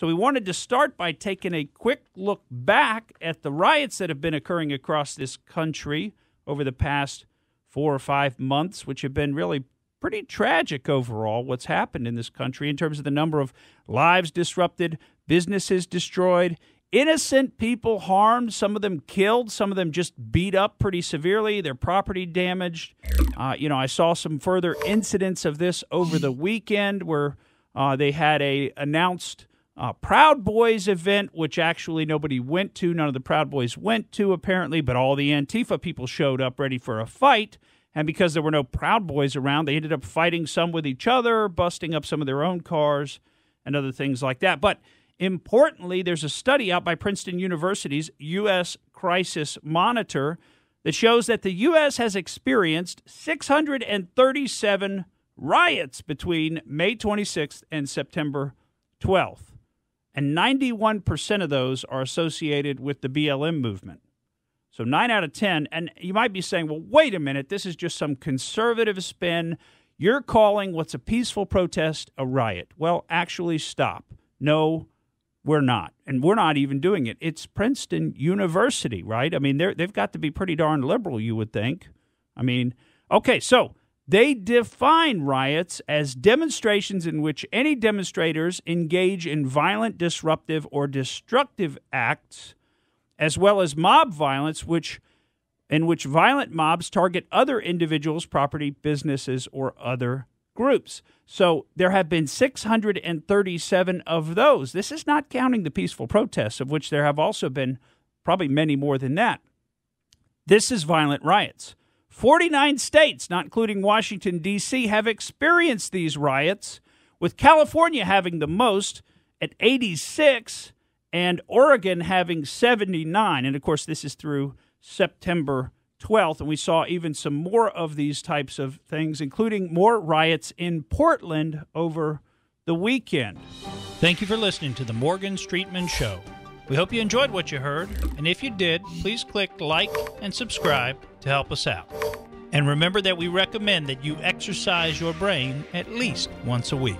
So we wanted to start by taking a quick look back at the riots that have been occurring across this country over the past four or five months, which have been really pretty tragic overall, what's happened in this country in terms of the number of lives disrupted, businesses destroyed, innocent people harmed, some of them killed, some of them just beat up pretty severely, their property damaged. Uh, you know, I saw some further incidents of this over the weekend where uh, they had a announced uh, Proud Boys event, which actually nobody went to. None of the Proud Boys went to, apparently, but all the Antifa people showed up ready for a fight. And because there were no Proud Boys around, they ended up fighting some with each other, busting up some of their own cars, and other things like that. But importantly, there's a study out by Princeton University's U.S. Crisis Monitor that shows that the U.S. has experienced 637 riots between May 26th and September 12th and 91% of those are associated with the BLM movement. So 9 out of 10. And you might be saying, well, wait a minute, this is just some conservative spin. You're calling what's a peaceful protest a riot. Well, actually, stop. No, we're not. And we're not even doing it. It's Princeton University, right? I mean, they've got to be pretty darn liberal, you would think. I mean, okay, so they define riots as demonstrations in which any demonstrators engage in violent, disruptive, or destructive acts, as well as mob violence, which in which violent mobs target other individuals, property, businesses, or other groups. So there have been 637 of those. This is not counting the peaceful protests, of which there have also been probably many more than that. This is violent riots. 49 states, not including Washington, D.C., have experienced these riots, with California having the most at 86 and Oregon having 79. And of course, this is through September 12th. And we saw even some more of these types of things, including more riots in Portland over the weekend. Thank you for listening to the Morgan Streetman Show. We hope you enjoyed what you heard. And if you did, please click like and subscribe to help us out. And remember that we recommend that you exercise your brain at least once a week.